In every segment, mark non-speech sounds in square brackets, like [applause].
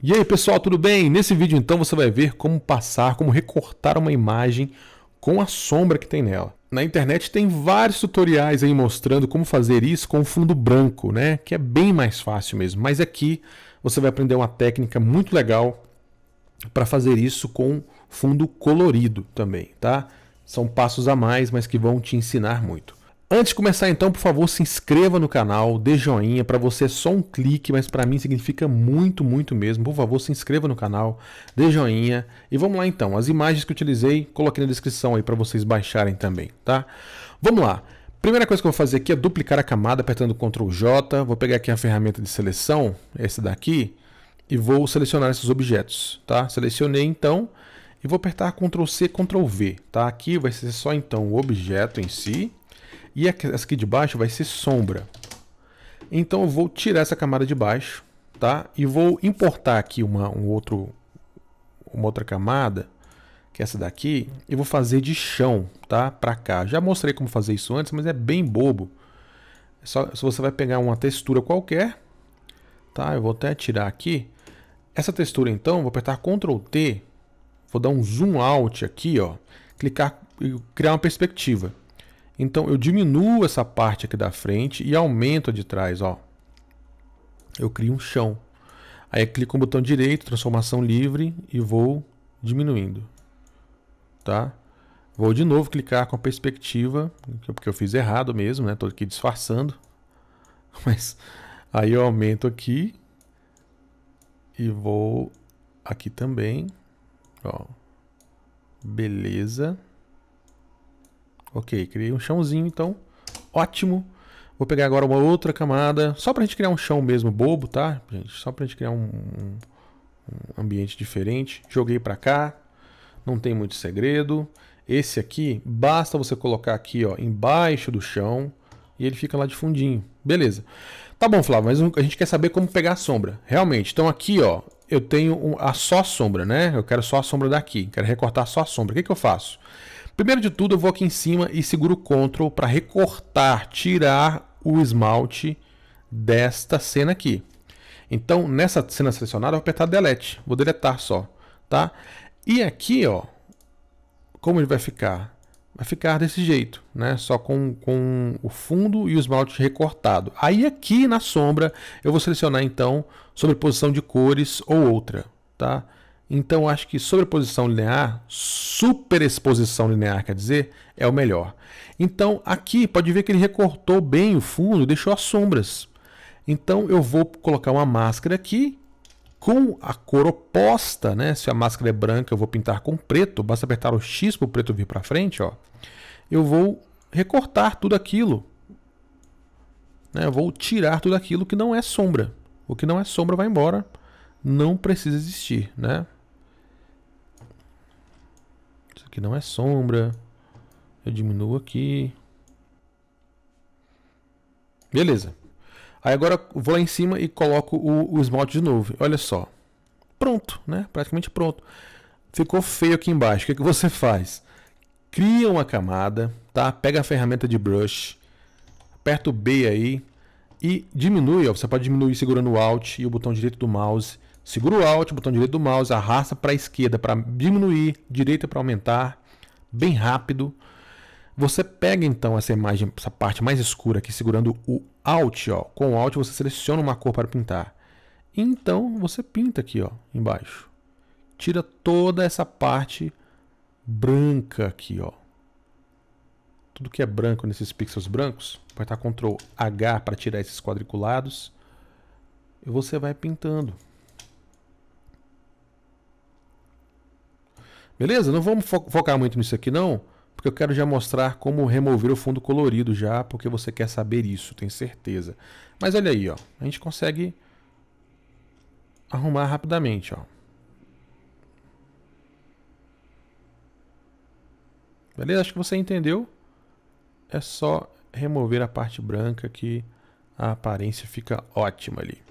E aí pessoal, tudo bem? Nesse vídeo então você vai ver como passar, como recortar uma imagem com a sombra que tem nela. Na internet tem vários tutoriais aí mostrando como fazer isso com fundo branco, né? Que é bem mais fácil mesmo. Mas aqui você vai aprender uma técnica muito legal para fazer isso com fundo colorido também, tá? São passos a mais, mas que vão te ensinar muito. Antes de começar então, por favor, se inscreva no canal, dê joinha, para você é só um clique, mas para mim significa muito, muito mesmo. Por favor, se inscreva no canal, dê joinha e vamos lá então. As imagens que utilizei, coloquei na descrição aí para vocês baixarem também, tá? Vamos lá. Primeira coisa que eu vou fazer aqui é duplicar a camada apertando Ctrl J, vou pegar aqui a ferramenta de seleção, esse daqui, e vou selecionar esses objetos, tá? Selecionei então e vou apertar Ctrl C, Ctrl V, tá? Aqui vai ser só então o objeto em si e essa aqui de baixo vai ser sombra. Então eu vou tirar essa camada de baixo, tá? E vou importar aqui uma, um outro, uma outra camada, que é essa daqui, e vou fazer de chão, tá? Para cá. Já mostrei como fazer isso antes, mas é bem bobo. É só se você vai pegar uma textura qualquer, tá? Eu vou até tirar aqui. Essa textura então, vou apertar Ctrl T, vou dar um zoom out aqui, ó, clicar e criar uma perspectiva. Então eu diminuo essa parte aqui da frente e aumento a de trás, ó. Eu crio um chão. Aí clico no botão direito, transformação livre e vou diminuindo, tá? Vou de novo clicar com a perspectiva, é porque eu fiz errado mesmo, né? Tô aqui disfarçando. [laughs] Mas aí eu aumento aqui e vou aqui também, ó. Beleza. Ok, criei um chãozinho, então. Ótimo. Vou pegar agora uma outra camada, só para a gente criar um chão mesmo bobo, tá? Gente, só para a gente criar um, um, ambiente diferente. Joguei para cá, não tem muito segredo. Esse aqui, basta você colocar aqui, ó, embaixo do chão e ele fica lá de fundinho. Beleza. Tá bom, Flávio, mas a gente quer saber como pegar a sombra. Realmente, então aqui, ó, eu tenho a só sombra, né? Eu quero só a sombra daqui, quero recortar só a sombra. O que, que eu faço? Primeiro de tudo, eu vou aqui em cima e seguro Ctrl para recortar, tirar o esmalte desta cena aqui. Então, nessa cena selecionada, eu vou apertar Delete. Vou deletar só, tá? E aqui, ó, como ele vai ficar? Vai ficar desse jeito, né? Só com, com o fundo e o esmalte recortado. Aí aqui na sombra, eu vou selecionar, então, sobreposição de cores ou outra, Tá? Então acho que sobreposição linear, superexposição linear, quer dizer, é o melhor. Então aqui pode ver que ele recortou bem o fundo, deixou as sombras. Então eu vou colocar uma máscara aqui com a cor oposta, né? Se a máscara é branca, eu vou pintar com preto, basta apertar o X para o preto vir para frente, ó. Eu vou recortar tudo aquilo. Né? Eu vou tirar tudo aquilo que não é sombra. O que não é sombra vai embora, não precisa existir, né? que não é sombra. Eu diminuo aqui. Beleza. Aí agora vou lá em cima e coloco o, o esmalte de novo. Olha só. Pronto, né? Praticamente pronto. Ficou feio aqui embaixo. O que, é que você faz? Cria uma camada, tá? Pega a ferramenta de brush, aperta o B aí e diminui, ó. Você pode diminuir segurando o Alt e o botão direito do mouse Segura o Alt, botão direito do mouse, arrasta para a esquerda para diminuir, direita para aumentar, bem rápido. Você pega então essa imagem, essa parte mais escura aqui, segurando o Alt, ó. Com o Alt você seleciona uma cor para pintar. Então você pinta aqui, ó, embaixo. Tira toda essa parte branca aqui, ó. Tudo que é branco nesses pixels brancos, Aperta Ctrl H para tirar esses quadriculados. E você vai pintando. Beleza? Não vamos fo focar muito nisso aqui não, porque eu quero já mostrar como remover o fundo colorido já, porque você quer saber isso, tenho certeza. Mas olha aí, ó, a gente consegue arrumar rapidamente, ó. Beleza? Acho que você entendeu. É só remover a parte branca que a aparência fica ótima ali.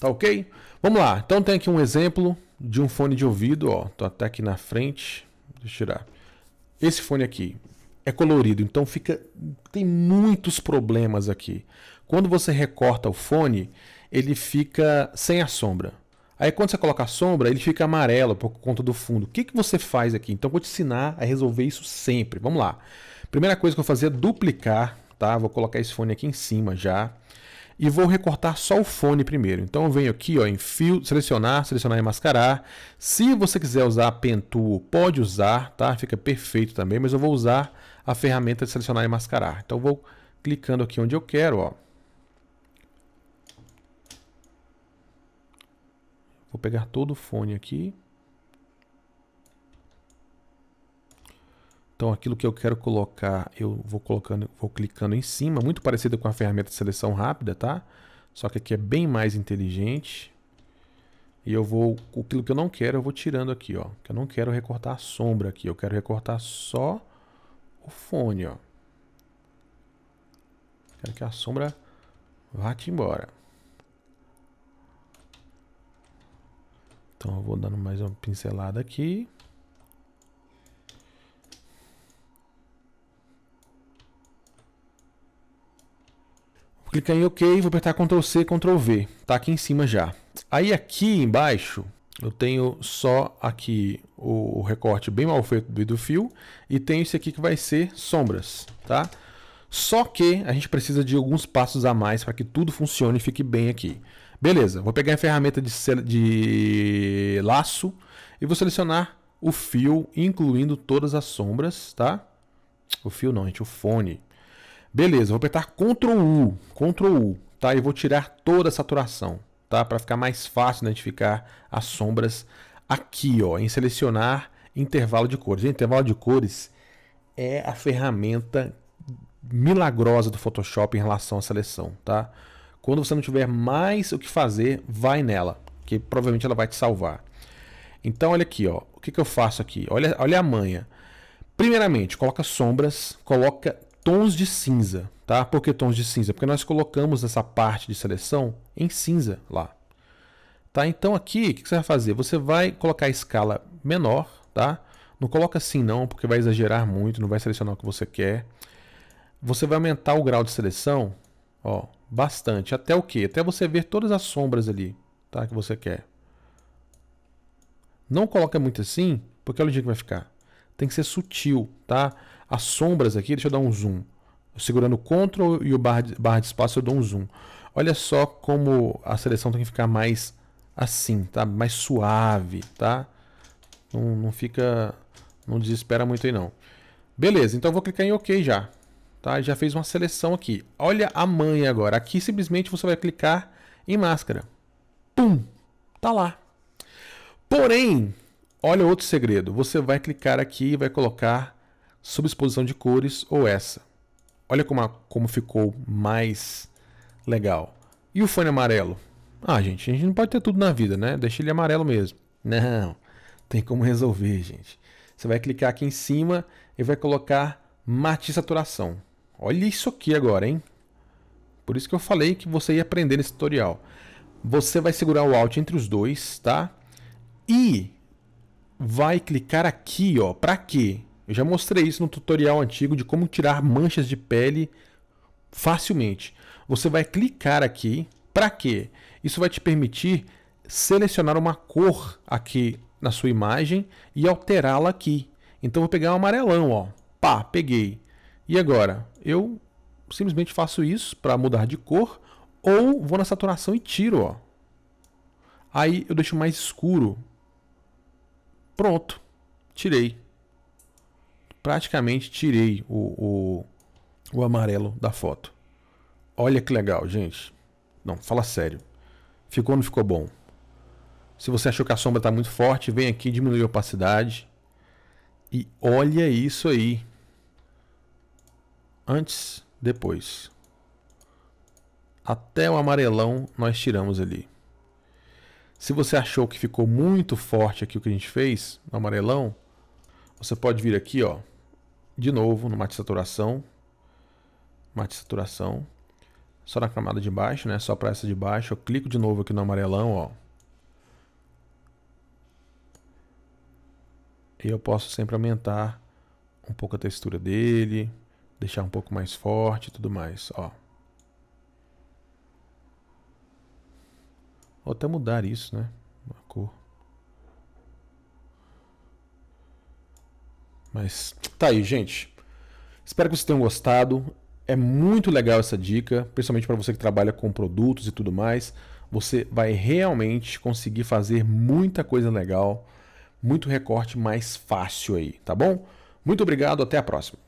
Tá ok? Vamos lá. Então tem aqui um exemplo de um fone de ouvido, ó, tô até aqui na frente, deixa eu tirar. Esse fone aqui é colorido, então fica tem muitos problemas aqui. Quando você recorta o fone, ele fica sem a sombra. Aí quando você coloca a sombra, ele fica amarelo por conta do fundo. O que, que você faz aqui? Então vou te ensinar a resolver isso sempre. Vamos lá. Primeira coisa que eu vou fazer é duplicar, tá? Vou colocar esse fone aqui em cima já e vou recortar só o fone primeiro. Então eu venho aqui ó, em fio, selecionar, selecionar e mascarar. Se você quiser usar a Pen Tool, pode usar, tá? Fica perfeito também, mas eu vou usar a ferramenta de selecionar e mascarar. Então eu vou clicando aqui onde eu quero, ó. Vou pegar todo o fone aqui. Então aquilo que eu quero colocar, eu vou colocando, vou clicando em cima, muito parecido com a ferramenta de seleção rápida, tá? Só que aqui é bem mais inteligente. E eu vou, aquilo que eu não quero, eu vou tirando aqui, ó. Que eu não quero recortar a sombra aqui, eu quero recortar só o fone, ó. Quero que a sombra vá-te embora. Então eu vou dando mais uma pincelada aqui. clicar em OK, vou apertar Ctrl C, Ctrl V. Tá aqui em cima já. Aí aqui embaixo eu tenho só aqui o recorte bem mal feito do fio e tenho isso aqui que vai ser sombras, tá? Só que a gente precisa de alguns passos a mais para que tudo funcione e fique bem aqui. Beleza, vou pegar a ferramenta de, de laço e vou selecionar o fio, incluindo todas as sombras, tá? O fio não, gente, o fone. Beleza, vou apertar Ctrl U, Ctrl U, tá? E vou tirar toda a saturação, tá? Para ficar mais fácil identificar as sombras aqui, ó, em selecionar intervalo de cores. intervalo de cores é a ferramenta milagrosa do Photoshop em relação à seleção, tá? Quando você não tiver mais o que fazer, vai nela, que provavelmente ela vai te salvar. Então, olha aqui, ó. O que, que eu faço aqui? Olha, olha a manha. Primeiramente, coloca sombras, coloca tons de cinza, tá? Por que tons de cinza? Porque nós colocamos essa parte de seleção em cinza lá. Tá? Então aqui, o que você vai fazer? Você vai colocar a escala menor, tá? Não coloca assim não, porque vai exagerar muito, não vai selecionar o que você quer. Você vai aumentar o grau de seleção, ó, bastante, até o quê? Até você ver todas as sombras ali, tá? Que você quer. Não coloca muito assim, porque olha o que vai ficar tem que ser sutil, tá? As sombras aqui, deixa eu dar um zoom. Segurando o Ctrl e o barra de, barra de espaço, eu dou um zoom. Olha só como a seleção tem que ficar mais assim, tá? Mais suave, tá? Não, não fica... Não desespera muito aí, não. Beleza, então eu vou clicar em OK já. Tá? Já fez uma seleção aqui. Olha a manha agora. Aqui simplesmente você vai clicar em máscara. Pum! Tá lá. Porém, Olha outro segredo. Você vai clicar aqui e vai colocar subexposição de cores ou essa. Olha como, a, como ficou mais legal. E o fone amarelo? Ah, gente, a gente não pode ter tudo na vida, né? Deixa ele amarelo mesmo. Não, tem como resolver, gente. Você vai clicar aqui em cima e vai colocar matiz saturação. Olha isso aqui agora, hein? Por isso que eu falei que você ia aprender nesse tutorial. Você vai segurar o Alt entre os dois, tá? E vai clicar aqui, ó. Para quê? Eu já mostrei isso no tutorial antigo de como tirar manchas de pele facilmente. Você vai clicar aqui. Para quê? Isso vai te permitir selecionar uma cor aqui na sua imagem e alterá-la aqui. Então vou pegar um amarelão, ó. Pá, peguei. E agora? Eu simplesmente faço isso para mudar de cor ou vou na saturação e tiro, ó. Aí eu deixo mais escuro Pronto. Tirei. Praticamente tirei o, o, o amarelo da foto. Olha que legal, gente. Não, fala sério. Ficou ou não ficou bom? Se você achou que a sombra está muito forte, vem aqui diminuir a opacidade. E olha isso aí. Antes, depois. Até o amarelão nós tiramos ali. Se você achou que ficou muito forte aqui o que a gente fez, no amarelão, você pode vir aqui, ó, de novo no mate saturação, mate saturação, só na camada de baixo, né, só para essa de baixo, eu clico de novo aqui no amarelão, ó. E eu posso sempre aumentar um pouco a textura dele, deixar um pouco mais forte e tudo mais, ó. Ou até mudar isso, né? A cor. Mas tá aí, gente. Espero que vocês tenham gostado. É muito legal essa dica, principalmente para você que trabalha com produtos e tudo mais. Você vai realmente conseguir fazer muita coisa legal, muito recorte mais fácil aí, tá bom? Muito obrigado, até a próxima.